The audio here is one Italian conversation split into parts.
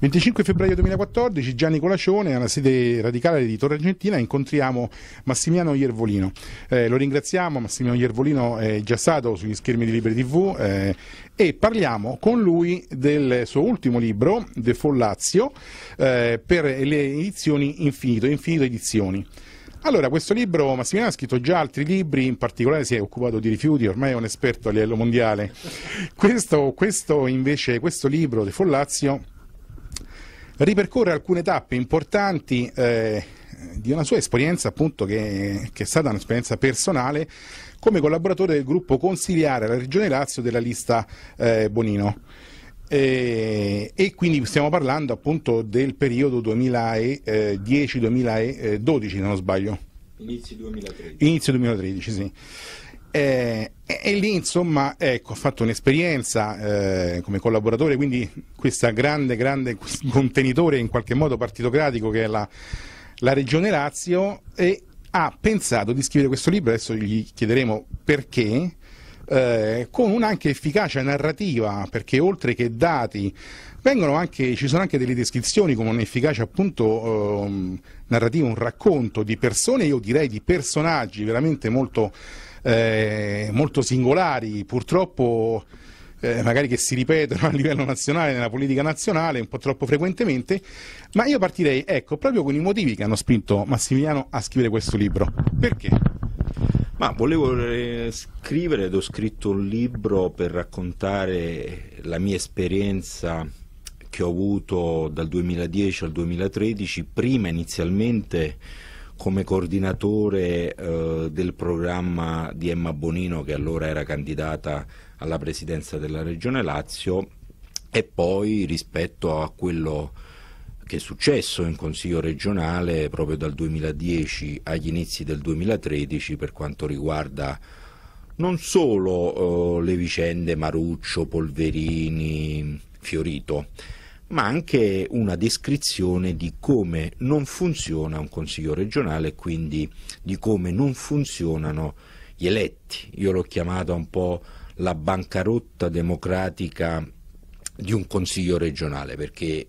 25 febbraio 2014, Gianni Colacione, alla sede radicale di Torre Argentina, incontriamo Massimiano Iervolino. Eh, lo ringraziamo, Massimiliano Iervolino è già stato sugli schermi di Libri TV eh, e parliamo con lui del suo ultimo libro, The Follazio, eh, per le edizioni Infinito, Infinito Edizioni. Allora, questo libro Massimiliano ha scritto già altri libri, in particolare si è occupato di rifiuti, ormai è un esperto a livello mondiale. Questo, questo invece, questo libro, The Follazio, ripercorre alcune tappe importanti eh, di una sua esperienza appunto che, che è stata un'esperienza personale come collaboratore del gruppo consigliare alla Regione Lazio della lista eh, Bonino. E, eh, e quindi stiamo parlando appunto del periodo 2010-2012 eh, eh, se non sbaglio. Inizio 2013. Inizio 2013, sì. Eh, e, e, lì insomma ecco, ho fatto un'esperienza eh, come collaboratore, quindi questo grande, grande contenitore in qualche modo partitocratico che è la, la, Regione Lazio e ha pensato di scrivere questo libro, adesso gli chiederemo perché, eh, con un'anche efficacia narrativa, perché oltre che dati anche, ci sono anche delle descrizioni come un'efficacia appunto ehm, narrativa, un racconto di persone, io direi di personaggi veramente molto eh, molto singolari, purtroppo eh, magari che si ripetono a livello nazionale, nella politica nazionale, un po' troppo frequentemente, ma io partirei ecco, proprio con i motivi che hanno spinto Massimiliano a scrivere questo libro. Perché? Ma volevo eh, scrivere ed ho scritto un libro per raccontare la mia esperienza che ho avuto dal 2010 al 2013, prima inizialmente come coordinatore eh, del programma di Emma Bonino che allora era candidata alla presidenza della Regione Lazio e poi rispetto a quello che è successo in Consiglio regionale proprio dal 2010 agli inizi del 2013 per quanto riguarda non solo eh, le vicende Maruccio, Polverini, Fiorito, ma anche una descrizione di come non funziona un Consiglio regionale, e quindi di come non funzionano gli eletti. Io l'ho chiamata un po' la bancarotta democratica di un Consiglio regionale, perché eh,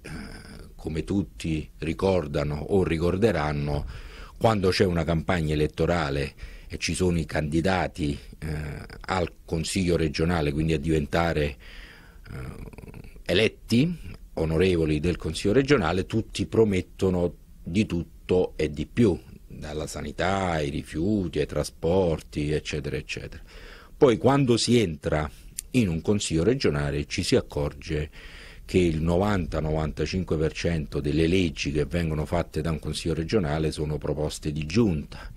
come tutti ricordano o ricorderanno, quando c'è una campagna elettorale e ci sono i candidati eh, al Consiglio regionale, quindi a diventare eh, eletti, onorevoli del Consiglio regionale tutti promettono di tutto e di più, dalla sanità ai rifiuti, ai trasporti, eccetera, eccetera. Poi quando si entra in un Consiglio regionale ci si accorge che il 90-95% delle leggi che vengono fatte da un Consiglio regionale sono proposte di giunta.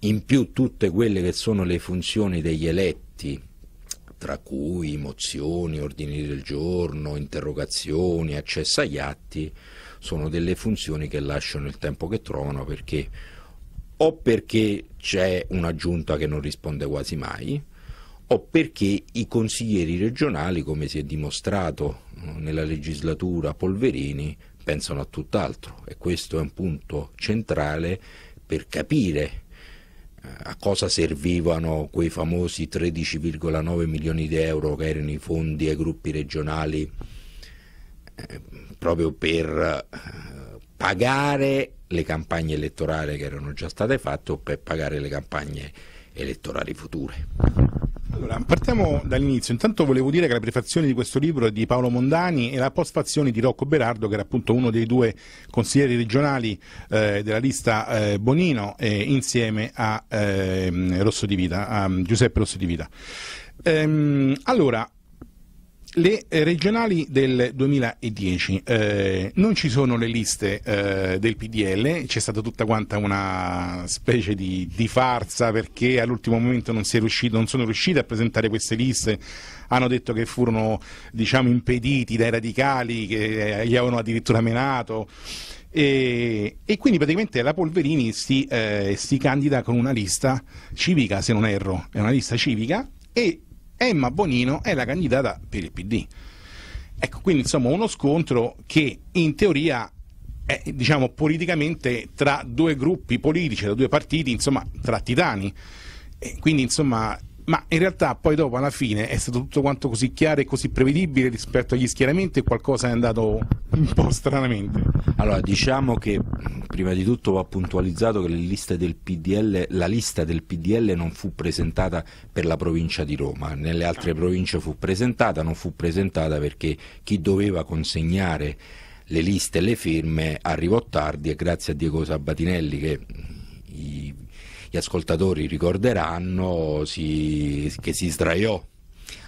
In più tutte quelle che sono le funzioni degli eletti tra cui mozioni, ordini del giorno, interrogazioni, accesso agli atti, sono delle funzioni che lasciano il tempo che trovano perché o perché c'è una giunta che non risponde quasi mai, o perché i consiglieri regionali, come si è dimostrato eh, nella legislatura Polverini, pensano a tutt'altro e questo è un punto centrale per capire eh, a cosa servivano quei famosi 13,9 milioni di euro che erano i fondi ai gruppi regionali eh, proprio per eh, pagare le campagne elettorali che erano già state fatte o per pagare le campagne elettorali future. Allora, partiamo dall'inizio. Intanto volevo dire che la prefazione di questo libro è di Paolo Mondani e la postfazione di Rocco Berardo, che era appunto uno dei due consiglieri regionali eh, della lista eh, Bonino, eh, insieme a, ehm, Rosso Vita, a mm, Giuseppe Rosso di Vita. Ehm, allora, le eh, regionali del 2010 eh, non ci sono le liste eh, del PDL, c'è stata tutta quanta una specie di, di farsa perché all'ultimo momento non, riuscito, non, sono riusciti a presentare queste liste, hanno detto che furono diciamo, impediti dai radicali che eh, gli avevano addirittura menato. E, e, quindi praticamente la Polverini si, eh, si, candida con una lista civica, se non erro, è una lista civica e Emma Bonino è la candidata per il PD. Ecco, quindi insomma uno scontro che in teoria è diciamo, politicamente tra due gruppi politici, tra due partiti, insomma tra titani. E quindi insomma ma in realtà poi dopo alla fine è stato tutto quanto così chiaro e così prevedibile rispetto agli schieramenti e qualcosa è andato un po' stranamente. Allora diciamo che prima di tutto va puntualizzato che liste PDL, la lista del PDL non fu presentata per la provincia di Roma, nelle altre ah. province fu presentata, non fu presentata perché chi doveva consegnare le liste e le firme arrivò tardi e grazie a Diego Sabatinelli che i gli ascoltatori ricorderanno, si, che si sdraiò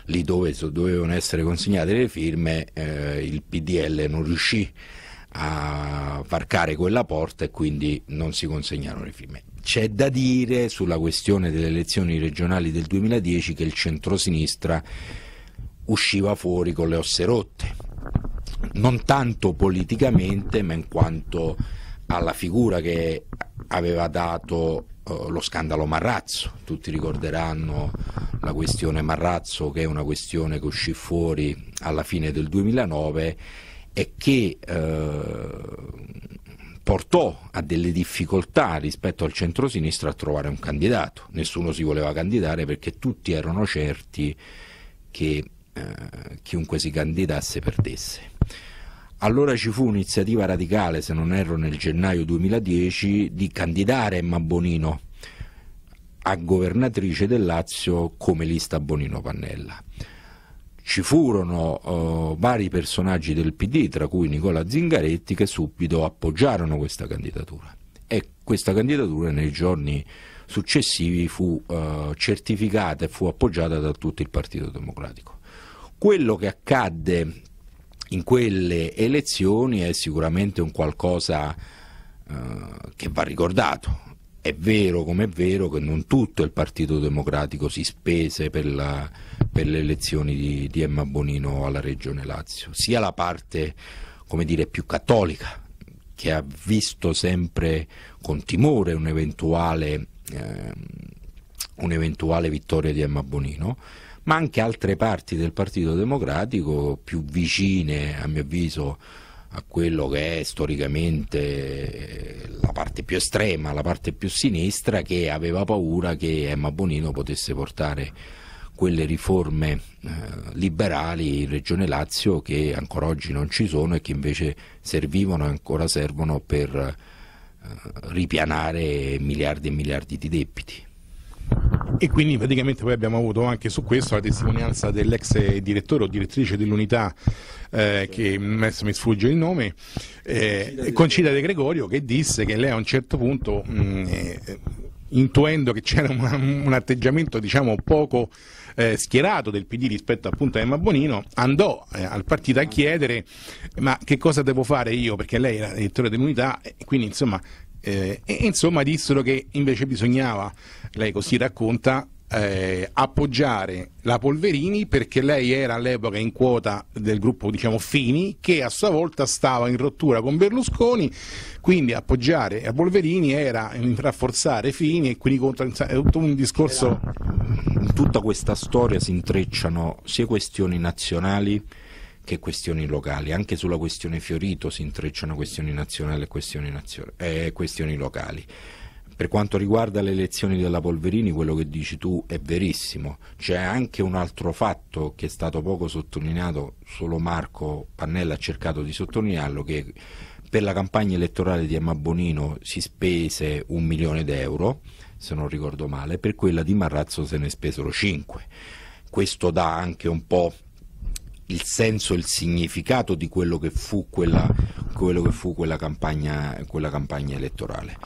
lì dove dovevano essere consegnate le firme, eh, il PDL non riuscì a varcare quella porta e quindi non si consegnarono le firme. C'è da dire sulla questione delle elezioni regionali del 2010 che il centrosinistra usciva fuori con le osse rotte, non tanto politicamente ma in quanto alla figura che aveva dato eh, lo scandalo Marrazzo, tutti ricorderanno la questione Marrazzo che è una questione che uscì fuori alla fine del 2009 e che eh, portò a delle difficoltà rispetto al centrosinistra a trovare un candidato. Nessuno si voleva candidare perché tutti erano certi che eh, chiunque si candidasse perdesse. Allora ci fu un'iniziativa radicale, se non erro nel gennaio 2010, di candidare Emma Bonino a governatrice del Lazio come lista Bonino Pannella. Ci furono uh, vari personaggi del PD, tra cui Nicola Zingaretti, che subito appoggiarono questa candidatura. E questa candidatura nei giorni successivi fu uh, certificata e fu appoggiata da tutto il Partito Democratico. Quello che accadde in quelle elezioni è sicuramente un qualcosa eh, che va ricordato. È vero come è vero che non tutto il Partito Democratico si spese per, la, per le elezioni di, di, Emma Bonino alla Regione Lazio, sia la parte dire, più cattolica che ha visto sempre con timore ehm, un'eventuale, eh, un vittoria di Emma Bonino, ma anche altre parti del Partito Democratico più vicine, a mio avviso, a quello che è storicamente eh, la parte più estrema, la parte più sinistra, che aveva paura che Emma Bonino potesse portare quelle riforme eh, liberali in Regione Lazio che ancora oggi non ci sono e che invece servivano e ancora servono per eh, ripianare miliardi e miliardi di debiti e quindi praticamente poi abbiamo avuto anche su questo la testimonianza dell'ex direttore o direttrice dell'unità eh, che adesso mi sfugge il nome eh, Concida De Gregorio che disse che lei a un certo punto mh, mm, eh, intuendo che c'era un, un, atteggiamento diciamo poco eh, schierato del PD rispetto appunto a Emma Bonino, andò eh, al partito a chiedere ma che cosa devo fare io perché lei era direttore dell'unità e quindi insomma eh, e insomma dissero che invece bisognava, lei così racconta, eh, appoggiare la Polverini perché lei era all'epoca in quota del gruppo diciamo Fini che a sua volta stava in rottura con Berlusconi quindi appoggiare la Polverini era rafforzare Fini e quindi contro, è tutto un discorso in tutta questa storia si intrecciano sia questioni nazionali che questioni locali. Anche sulla questione Fiorito si intrecciano questioni nazionali e questioni, nazio- eh, questioni locali. Per quanto riguarda le elezioni della Polverini, quello che dici tu è verissimo. C'è anche un altro fatto che è stato poco sottolineato, solo Marco Pannella ha cercato di sottolinearlo, che per la campagna elettorale di Emma Bonino si spese un milione d'euro, se non ricordo male, per quella di Marrazzo se ne spesero 5. Questo dà anche un po' il senso e il significato di quello che fu quella, quello che fu quella, campagna, quella campagna elettorale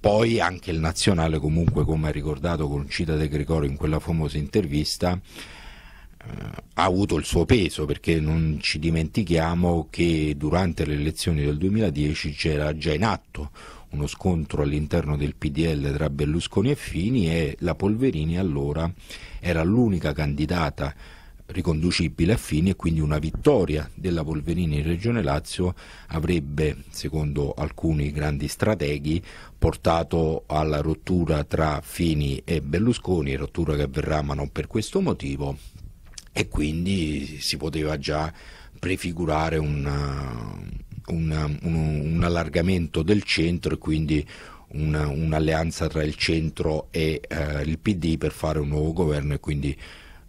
poi anche il nazionale comunque come ha ricordato Concita De Gregorio in quella famosa intervista eh, ha avuto il suo peso perché non ci dimentichiamo che durante le elezioni del 2010 c'era già in atto uno scontro all'interno del PDL tra Berlusconi e Fini e la Polverini allora era l'unica candidata riconducibile a fini e quindi una vittoria della Polverini in Regione Lazio avrebbe, secondo alcuni grandi strateghi, portato alla rottura tra Fini e Berlusconi, rottura che avverrà ma non per questo motivo e quindi si poteva già prefigurare una, uh, una, um, un, un allargamento del centro e quindi un'alleanza tra il centro e eh, il PD per fare un nuovo governo e quindi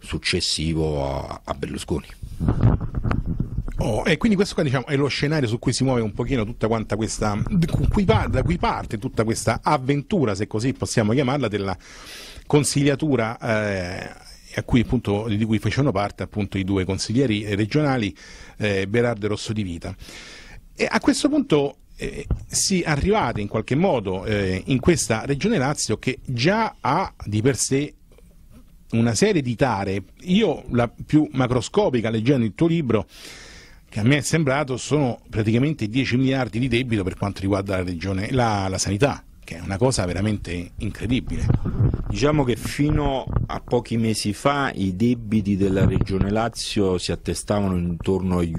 successivo a, a Berlusconi. Oh, e quindi questo qua diciamo, è lo scenario su cui si muove un pochino tutta quanta questa, da cui parte tutta questa avventura, se così possiamo chiamarla, della consigliatura eh, cui, appunto, di cui facevano parte appunto, i due consiglieri regionali, eh, Berardo e Rosso di Vita. E a questo punto eh, si è arrivati in qualche modo eh, in questa regione Lazio che già ha di per sé una serie di tare, io la più macroscopica leggendo il tuo libro, che a me è sembrato sono praticamente 10 miliardi di debito per quanto riguarda la, regione, la, la sanità, che è una cosa veramente incredibile. Diciamo che fino a pochi mesi fa i debiti della Regione Lazio si attestavano intorno ai,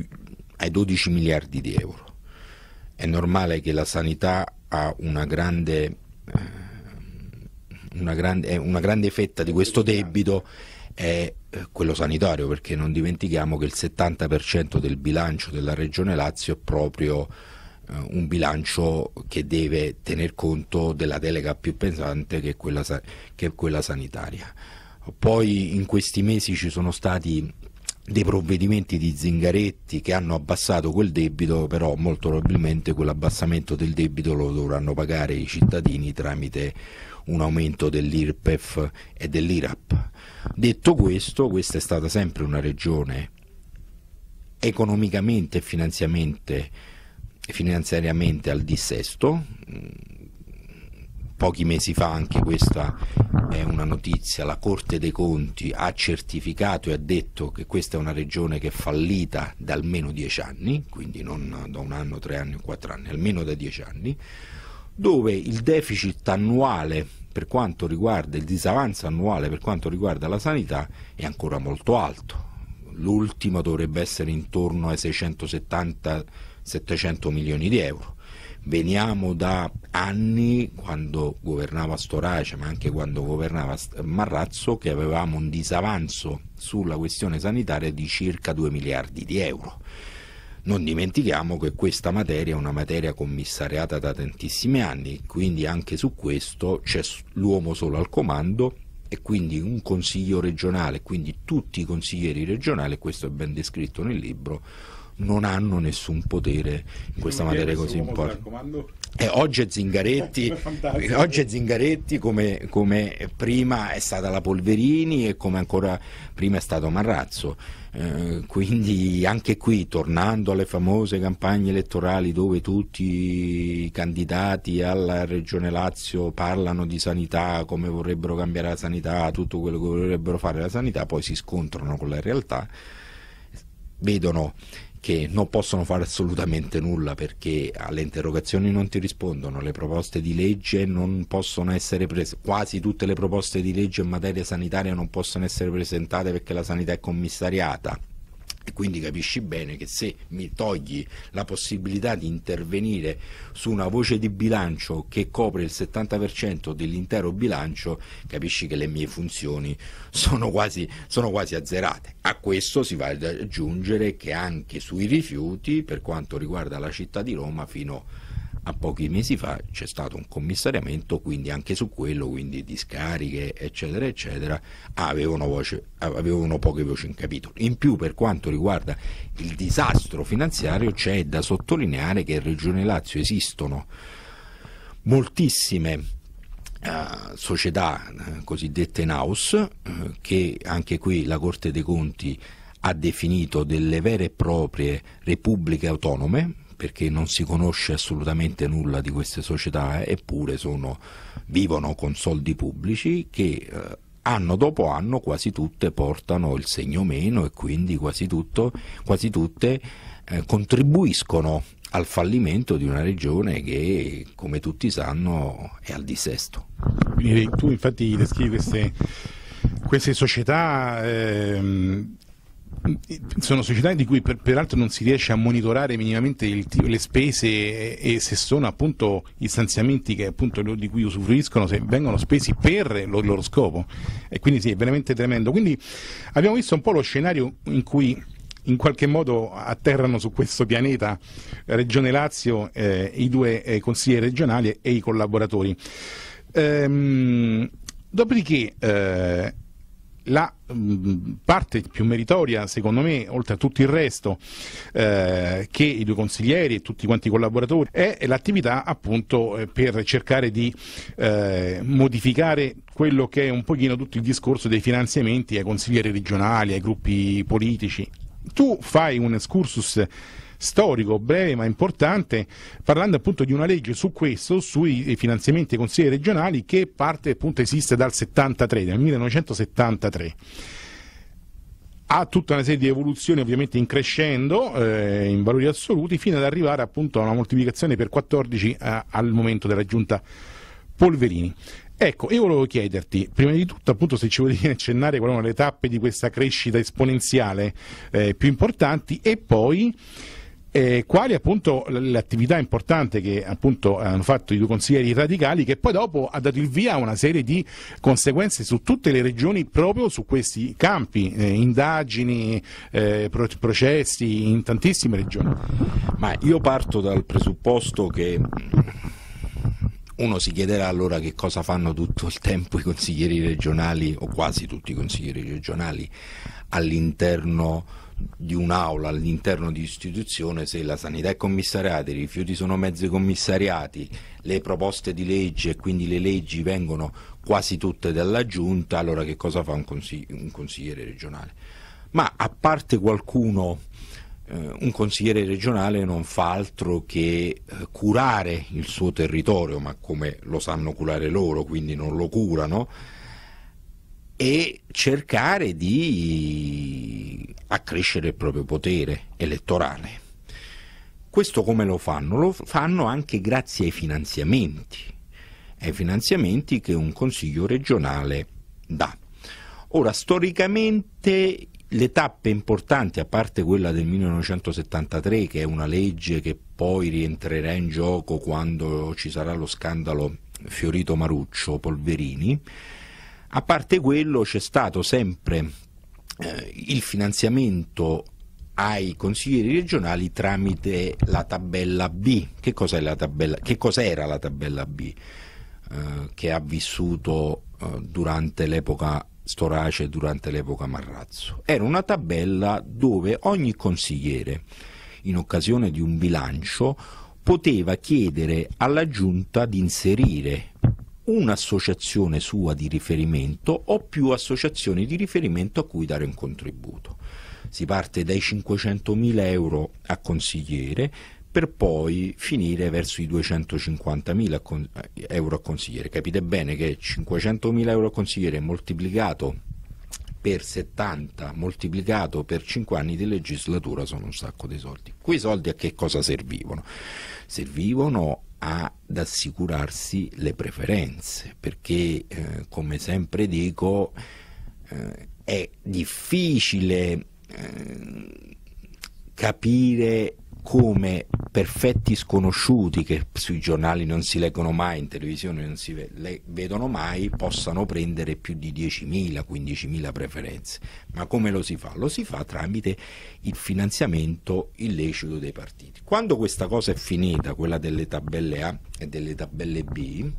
12 miliardi di euro. È normale che la sanità ha una grande... Eh, una grande, una grande fetta di questo debito è eh, quello sanitario, perché non dimentichiamo che il 70% del bilancio della Regione Lazio è proprio eh, un bilancio che deve tener conto della delega più pesante che è quella, che è quella sanitaria. Poi in questi mesi ci sono stati dei provvedimenti di Zingaretti che hanno abbassato quel debito, però molto probabilmente quell'abbassamento del debito lo dovranno pagare i cittadini tramite un aumento dell'IRPEF e dell'IRAP. Detto questo, questa è stata sempre una regione economicamente e finanziariamente al dissesto. Mm, pochi mesi fa anche questa è una notizia, la Corte dei Conti ha certificato e ha detto che questa è una regione che è fallita da almeno dieci anni, quindi non da un anno, tre anni o quattro anni, almeno da dieci anni dove il deficit annuale per quanto riguarda il disavanzo annuale per quanto riguarda la sanità è ancora molto alto. L'ultimo dovrebbe essere intorno ai 670-700 milioni di euro. Veniamo da anni, quando governava Storace, ma anche quando governava Marrazzo, che avevamo un disavanzo sulla questione sanitaria di circa 2 miliardi di euro. Non dimentichiamo che questa materia è una materia commissariata da tantissimi anni, quindi anche su questo c'è l'uomo solo al comando e quindi un consiglio regionale, quindi tutti i consiglieri regionali, questo è ben descritto nel libro, non hanno nessun potere in questa materia così importante. Eh, oggi, è Zingaretti, oggi è Zingaretti come, come, prima è stata la Polverini e come ancora prima è stato Marrazzo. Eh, quindi anche qui, tornando alle famose campagne elettorali dove tutti i candidati alla Regione Lazio parlano di sanità, come vorrebbero cambiare la sanità, tutto quello che vorrebbero fare la sanità, poi si scontrano con la realtà, vedono che non possono fare assolutamente nulla perché alle interrogazioni non ti rispondono, le proposte di legge non possono essere prese, quasi tutte le proposte di legge in materia sanitaria non possono essere presentate perché la sanità è commissariata. E quindi capisci bene che se mi togli la possibilità di intervenire su una voce di bilancio che copre il 70% dell'intero bilancio, capisci che le mie funzioni sono quasi, sono quasi azzerate. A questo si va ad aggiungere che anche sui rifiuti, per quanto riguarda la città di Roma, fino a a pochi mesi fa c'è stato un commissariamento, quindi anche su quello, quindi discariche, eccetera, eccetera, avevano, voce, avevano poche voci in capitolo. In più, per quanto riguarda il disastro finanziario, c'è da sottolineare che in Regione Lazio esistono moltissime Uh, società uh, cosiddette in house uh, eh, che anche qui la Corte dei Conti ha definito delle vere e proprie repubbliche autonome perché non si conosce assolutamente nulla di queste società, eppure sono, vivono con soldi pubblici che eh, anno dopo anno quasi tutte portano il segno meno e quindi quasi, tutto, quasi tutte eh, contribuiscono al fallimento di una regione che, come tutti sanno, è al dissesto. Quindi tu infatti descrivi queste, queste società... Ehm sono società di cui per, peraltro non si riesce a monitorare minimamente il, le spese e, se sono appunto gli stanziamenti che, appunto, di cui usufruiscono, se vengono spesi per il lo, loro scopo. E quindi sì, è veramente tremendo. Quindi abbiamo visto un po' lo scenario in cui in qualche modo atterrano su questo pianeta Regione Lazio, eh, i due eh, consiglieri regionali e i collaboratori. Ehm, dopodiché eh, la mm, parte più meritoria, secondo me, oltre a tutto il resto, eh, che i due consiglieri e tutti quanti i collaboratori, è l'attività appunto eh, per cercare di eh, modificare quello che è un pochino tutto il discorso dei finanziamenti ai consiglieri regionali, ai gruppi politici. Tu fai un excursus storico, breve ma importante, parlando appunto di una legge su questo, sui finanziamenti ai consigli regionali che parte appunto esiste dal 73, dal 1973 ha tutta una serie di evoluzioni ovviamente in crescendo eh, in valori assoluti fino ad arrivare appunto a una moltiplicazione per 14 eh, al momento della giunta Polverini. Ecco, io volevo chiederti, prima di tutto appunto se ci vuoi accennare quali sono le tappe di questa crescita esponenziale eh, più importanti e poi eh, quali appunto l'attività importante che appunto hanno fatto i due consiglieri radicali che poi dopo ha dato il via a una serie di conseguenze su tutte le regioni proprio su questi campi, eh, indagini, eh, processi in tantissime regioni. Ma io parto dal presupposto che uno si chiederà allora che cosa fanno tutto il tempo i consiglieri regionali o quasi tutti i consiglieri regionali all'interno di un'aula all'interno di istituzione se la sanità è commissariata, i rifiuti sono mezzi commissariati, le proposte di legge e quindi le leggi vengono quasi tutte dalla giunta, allora che cosa fa un, consig un consigliere regionale? Ma a parte qualcuno eh, un consigliere regionale non fa altro che eh, curare il suo territorio, ma come lo sanno curare loro, quindi non lo curano, e cercare di accrescere il proprio potere elettorale. Questo come lo fanno? Lo fanno anche grazie ai finanziamenti, ai finanziamenti che un consiglio regionale dà. Ora, storicamente le tappe importanti, a parte quella del 1973, che è una legge che poi rientrerà in gioco quando ci sarà lo scandalo Fiorito Maruccio Polverini, a parte quello c'è stato sempre eh, il finanziamento ai consiglieri regionali tramite la tabella B. Che, cos'è la tabella, che cos'era la tabella B eh, che ha vissuto eh, durante l'epoca Storace e durante l'epoca Marrazzo? Era una tabella dove ogni consigliere, in occasione di un bilancio, poteva chiedere alla giunta di inserire un'associazione sua di riferimento o più associazioni di riferimento a cui dare un contributo. Si parte dai 500.000 euro a consigliere per poi finire verso i 250.000 eh, euro a consigliere. Capite bene che 500.000 euro a consigliere moltiplicato per 70 moltiplicato per 5 anni di legislatura sono un sacco di soldi. Quei soldi a che cosa servivano? Servivano ad assicurarsi le preferenze, perché eh, come sempre dico eh, è difficile eh, capire come perfetti sconosciuti che sui giornali non si leggono mai, in televisione non si vedono mai, possano prendere più di 10.000, 15.000 preferenze. Ma come lo si fa? Lo si fa tramite il finanziamento illecito dei partiti. Quando questa cosa è finita, quella delle tabelle A e delle tabelle B,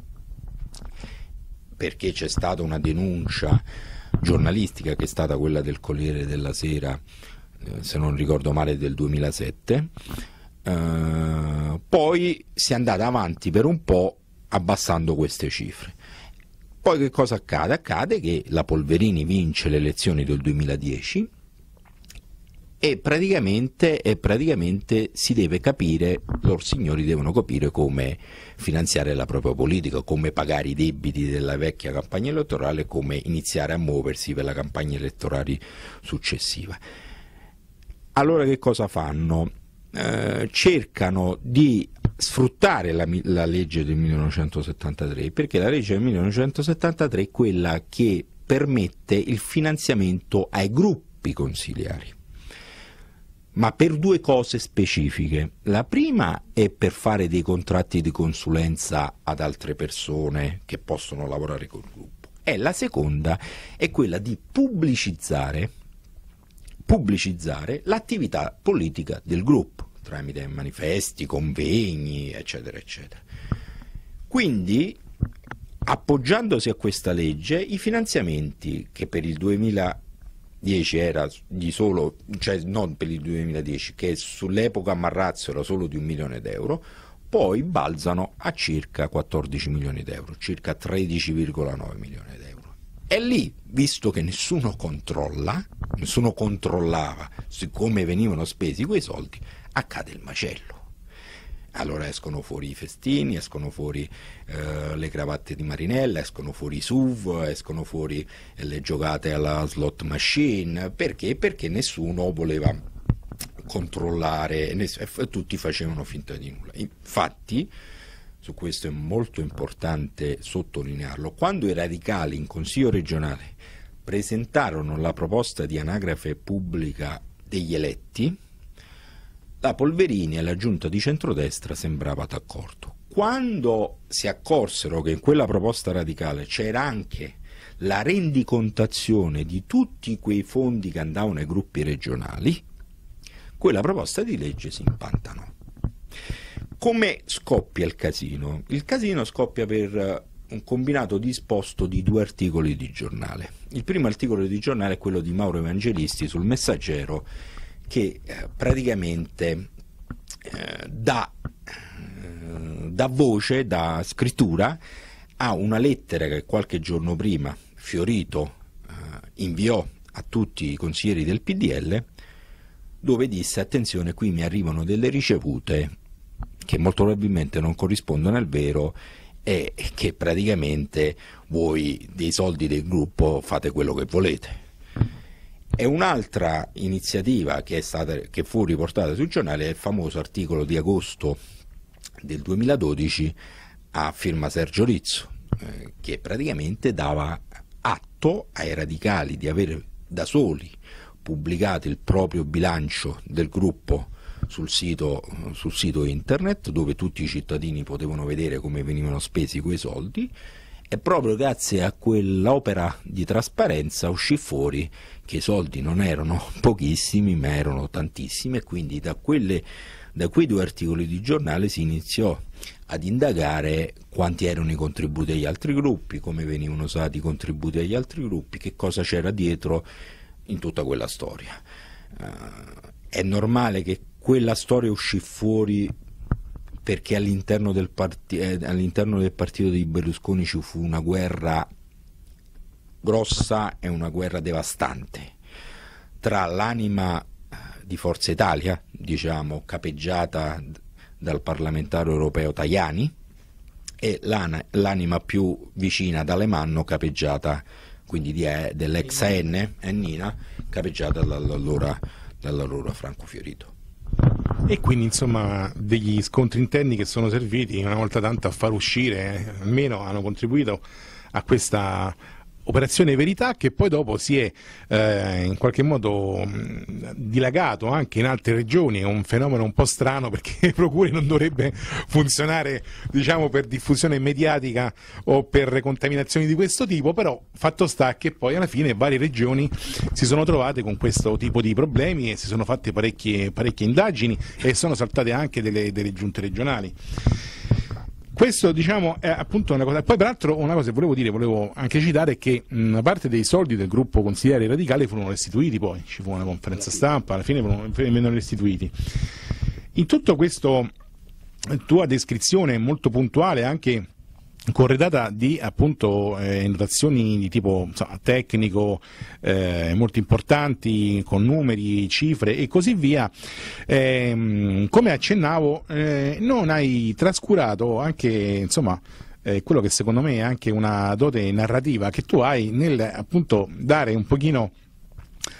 perché c'è stata una denuncia giornalistica che è stata quella del Corriere della Sera, eh, se non ricordo male del 2007, eh, poi si è andata avanti per un po' abbassando queste cifre. Poi che cosa accade? Accade che la Polverini vince le elezioni del 2010 e praticamente, e praticamente si deve capire, loro signori devono capire come finanziare la propria politica, come pagare i debiti della vecchia campagna elettorale, come iniziare a muoversi per la campagna elettorale successiva allora che cosa fanno? Eh, cercano di sfruttare la, la, legge del 1973, perché la legge del 1973 è quella che permette il finanziamento ai gruppi consigliari ma per due cose specifiche. La prima è per fare dei contratti di consulenza ad altre persone che possono lavorare col gruppo e la seconda è quella di pubblicizzare pubblicizzare l'attività politica del gruppo tramite manifesti, convegni, eccetera, eccetera. Quindi, appoggiandosi a questa legge, i finanziamenti che per il 2010 era di solo, cioè non per il 2010, che sull'epoca Marrazzo era solo di un milione d'euro, poi balzano a circa 14 milioni d'euro, circa 13,9 milioni d'euro. E lì, visto che nessuno controlla, nessuno controllava come venivano spesi quei soldi, accade il macello. Allora escono fuori i festini, escono fuori eh, le cravatte di Marinella, escono fuori i SUV, escono fuori le giocate alla slot machine. Perché? Perché nessuno voleva controllare, tutti facevano finta di nulla. Infatti, su questo è molto importante sottolinearlo, quando i radicali in Consiglio regionale presentarono la proposta di anagrafe pubblica degli eletti, la Polverini e la giunta di centrodestra sembrava d'accordo. Quando si accorsero che in quella proposta radicale c'era anche la rendicontazione di tutti quei fondi che andavano ai gruppi regionali, quella proposta di legge si impantanò. Come scoppia il casino? Il casino scoppia per eh, un combinato disposto di due articoli di giornale. Il primo articolo di giornale è quello di Mauro Evangelisti sul Messaggero che eh, praticamente eh, dà, eh, dà, voce, dà scrittura a una lettera che qualche giorno prima Fiorito eh, inviò a tutti i consiglieri del PDL dove disse attenzione qui mi arrivano delle ricevute che molto probabilmente non corrispondono al vero e che praticamente voi dei soldi del gruppo fate quello che volete. E un'altra iniziativa che, stata, che fu riportata sul giornale è il famoso articolo di agosto del 2012 a firma Sergio Rizzo, eh, che praticamente dava atto ai radicali di avere da soli pubblicato il proprio bilancio del gruppo sul sito, sul sito internet dove tutti i cittadini potevano vedere come venivano spesi quei soldi e proprio grazie a quell'opera di trasparenza uscì fuori che i soldi non erano pochissimi ma erano tantissimi e quindi da, quelle, da, quei due articoli di giornale si iniziò ad indagare quanti erano i contributi agli altri gruppi, come venivano usati i contributi agli altri gruppi, che cosa c'era dietro in tutta quella storia. Uh, è normale che quella storia uscì fuori perché all'interno del, parti- eh, all'interno del partito di Berlusconi ci fu una guerra grossa e una guerra devastante tra l'anima eh, di Forza Italia, diciamo capeggiata dal parlamentare europeo Tajani, e l'anima più vicina ad Alemanno capeggiata quindi di, eh, dell'ex AN, Ennina, capeggiata dall'allora, dall'allora Franco Fiorito. E quindi insomma degli scontri interni che sono serviti una volta tanto a far uscire, almeno hanno contribuito a questa Operazione Verità che poi dopo si è eh, in qualche modo mh, mm, dilagato anche in altre regioni, è un fenomeno un po' strano perché le procure non dovrebbe funzionare diciamo, per diffusione mediatica o per contaminazioni di questo tipo, però fatto sta che poi alla fine varie regioni si sono trovate con questo tipo di problemi e si sono fatte parecchie, parecchie indagini e sono saltate anche delle, delle giunte regionali. Questo diciamo è appunto una cosa. Poi peraltro una cosa che volevo dire, volevo anche citare, è che una parte dei soldi del gruppo consigliere radicale furono restituiti poi, ci fu una conferenza stampa, alla fine vennero restituiti. In tutto questo tua descrizione molto puntuale anche corredata di appunto eh, notazioni di tipo insomma, tecnico eh, molto importanti con numeri, cifre e così via eh, come accennavo eh, non hai trascurato anche insomma eh, quello che secondo me è anche una dote narrativa che tu hai nel appunto dare un pochino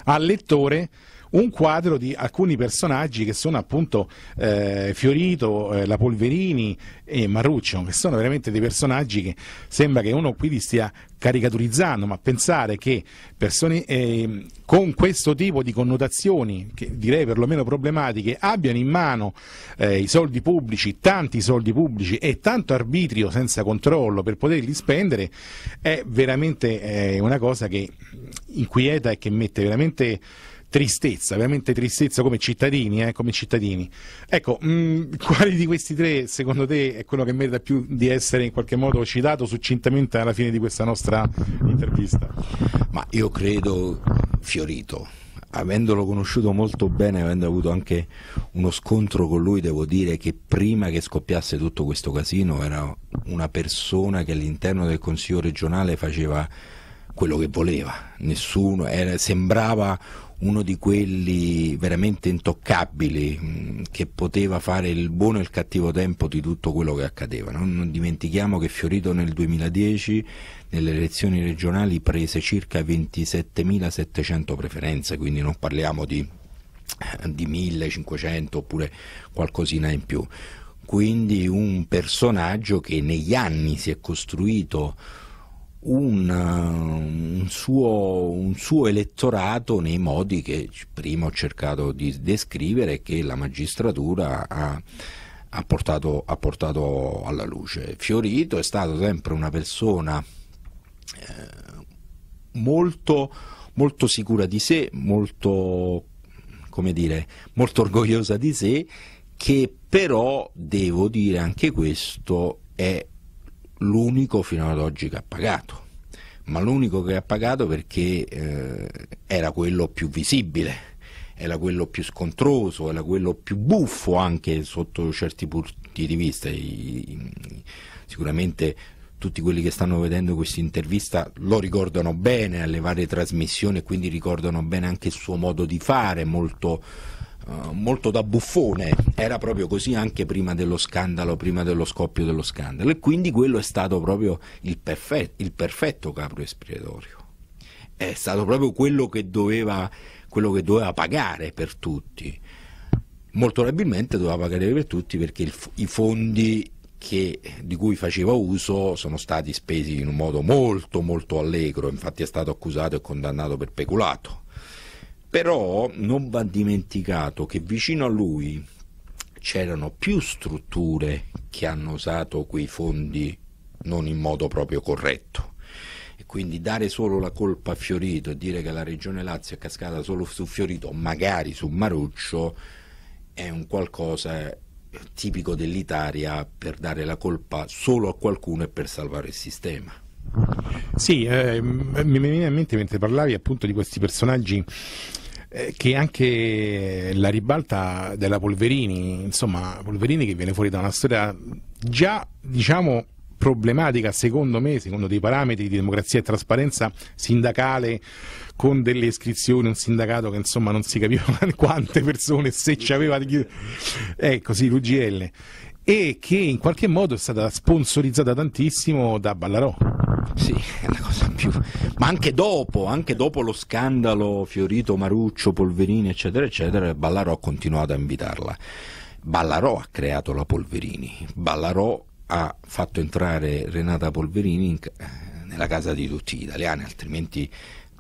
al lettore un quadro di alcuni personaggi che sono appunto eh, Fiorito, eh, la Polverini e Marruccio, che sono veramente dei personaggi che sembra che uno qui li stia caricaturizzando, ma pensare che persone eh, con questo tipo di connotazioni, che direi perlomeno problematiche, abbiano in mano eh, i soldi pubblici, tanti soldi pubblici e tanto arbitrio senza controllo per poterli spendere, è veramente eh, una cosa che inquieta e che mette veramente tristezza, veramente tristezza come cittadini, eh, come cittadini. Ecco, mh, mm, quali di questi tre secondo te è quello che merita più di essere in qualche modo citato succintamente alla fine di questa nostra intervista? Ma io credo Fiorito, avendolo conosciuto molto bene, avendo avuto anche uno scontro con lui, devo dire che prima che scoppiasse tutto questo casino era una persona che all'interno del Consiglio regionale faceva quello che voleva, Nessuno, era, sembrava uno di quelli veramente intoccabili mm, che poteva fare il buono e il cattivo tempo di tutto quello che accadeva. Non dimentichiamo che Fiorito nel 2010 nelle elezioni regionali prese circa 27.700 preferenze, quindi non parliamo di, eh, di 1.500 oppure qualcosina in più. Quindi un personaggio che negli anni si è costruito una, un, suo, un, suo, elettorato nei modi che prima ho cercato di descrivere che la magistratura ha, ha, portato, ha portato alla luce. Fiorito è stato sempre una persona eh, molto, molto sicura di sé, molto, come dire, molto orgogliosa di sé, che però, devo dire anche questo, è l'unico fino ad oggi che ha pagato, ma l'unico che ha pagato perché eh, era quello più visibile, era quello più scontroso, era quello più buffo anche sotto certi punti di vista. I, i, sicuramente tutti quelli che stanno vedendo questa intervista lo ricordano bene alle varie trasmissioni e quindi ricordano bene anche il suo modo di fare, molto eh, molto da buffone, era proprio così anche prima dello scandalo, prima dello scoppio dello scandalo e quindi quello è stato proprio il, perfetto, il perfetto capro espiatorio, è stato proprio quello che, doveva, quello che doveva pagare per tutti, molto probabilmente doveva pagare per tutti perché il, i fondi che, di cui faceva uso sono stati spesi in un modo molto molto allegro, infatti è stato accusato e condannato per peculato. Però non va dimenticato che vicino a lui c'erano più strutture che hanno usato quei fondi non in modo proprio corretto. E quindi dare solo la colpa a Fiorito e dire che la Regione Lazio è cascata solo su Fiorito, magari su Maruccio, è un qualcosa tipico dell'Italia per dare la colpa solo a qualcuno e per salvare il sistema. Sì, eh, mi veniva in mente mentre parlavi appunto di questi personaggi eh, che anche la ribalta della Polverini, insomma, Polverini che viene fuori da una storia già, diciamo, problematica, secondo me, secondo dei parametri di democrazia e trasparenza sindacale, con delle iscrizioni, un sindacato che insomma non si capiva quante persone, se ci aveva di Ecco, sì, l'UGL. E che in qualche modo è stata sponsorizzata tantissimo da Ballarò. Sì, più. Ma anche dopo, anche dopo lo scandalo Fiorito, Maruccio, Polverini, eccetera, eccetera, Ballarò ha continuato a invitarla. Ballarò ha creato la Polverini, Ballarò ha fatto entrare Renata Polverini in, nella casa di tutti gli italiani, altrimenti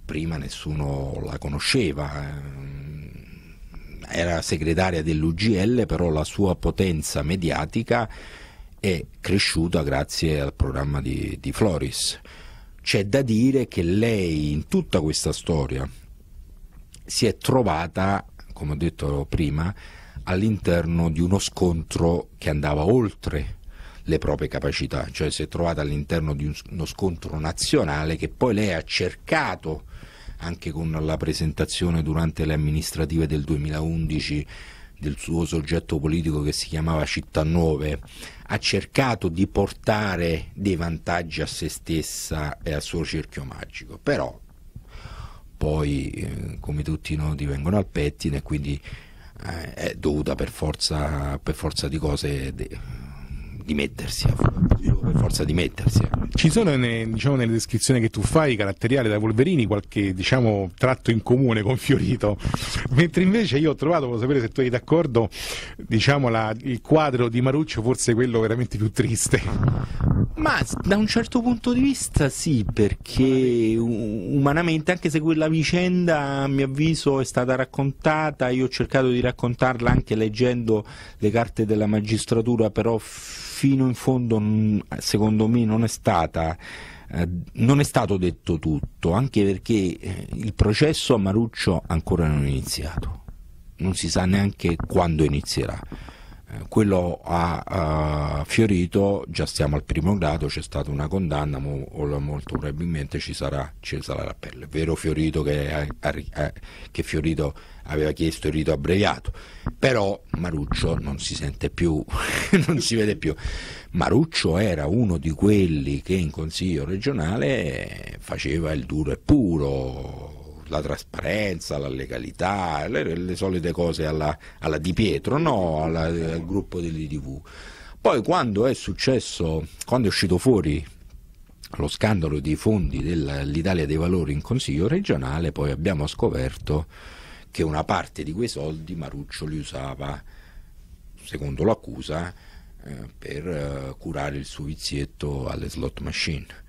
prima nessuno la conosceva ehm, era segretaria dell'UGL, però la sua potenza mediatica è cresciuta grazie al programma di, di Floris c'è da dire che lei in tutta questa storia si è trovata, come ho detto prima, all'interno di uno scontro che andava oltre le proprie capacità, cioè si è trovata all'interno di uno scontro nazionale che poi lei ha cercato anche con la presentazione durante le amministrative del 2011 del suo soggetto politico che si chiamava Città Nuove ha cercato di portare dei vantaggi a se stessa e al suo cerchio magico, però poi eh, come tutti i nodi vengono al pettine e quindi eh, è dovuta per forza, per forza di cose dimettersi, per forza dimettersi. Eh. Ci sono ne, diciamo, nelle descrizioni che tu fai, caratteriale da Wolverini, qualche diciamo, tratto in comune con Fiorito, mentre invece io ho trovato, volevo sapere se tu eri d'accordo, diciamo, la, il quadro di Maruccio forse quello veramente più triste. Ma da un certo punto di vista sì, perché umanamente, anche se quella vicenda a mio avviso è stata raccontata, io ho cercato di raccontarla anche leggendo le carte della magistratura, però fino in fondo mm, secondo me non è stata eh, non è stato detto tutto, anche perché eh, il processo a Maruccio ancora non è iniziato, non si sa neanche quando inizierà. Eh, quello a, Fiorito, già stiamo al primo grado, c'è stata una condanna, molto probabilmente ci sarà, ci sarà l'appello. È vero Fiorito che, a, che Fiorito aveva chiesto il rito abbreviato, però Maruccio non si sente più, non si vede più. Maruccio era uno di quelli che in consiglio regionale faceva il duro e puro, la trasparenza, la legalità, le, le solite cose alla, alla, Di Pietro, no alla, al gruppo dell'IDV. Poi quando è successo, quando è uscito fuori lo scandalo dei fondi dell'Italia dei Valori in Consiglio regionale, poi abbiamo scoperto che una parte di quei soldi Maruccio li usava, secondo l'accusa, eh, per eh, curare il suo vizietto alle slot machine.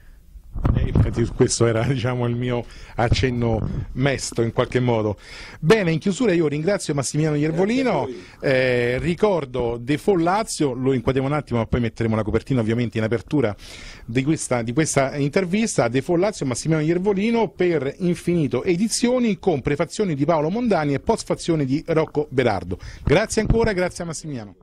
Eh, infatti questo era diciamo, il mio accenno mesto in qualche modo. Bene, in chiusura io ringrazio Massimiliano Iervolino, eh, ricordo Default Lazio, lo inquadriamo un attimo poi metteremo la copertina ovviamente in apertura di questa, di questa intervista, Default Lazio Massimiliano Iervolino per Infinito Edizioni con prefazioni di Paolo Mondani e postfazione di Rocco Berardo. Grazie ancora, grazie a Massimiliano.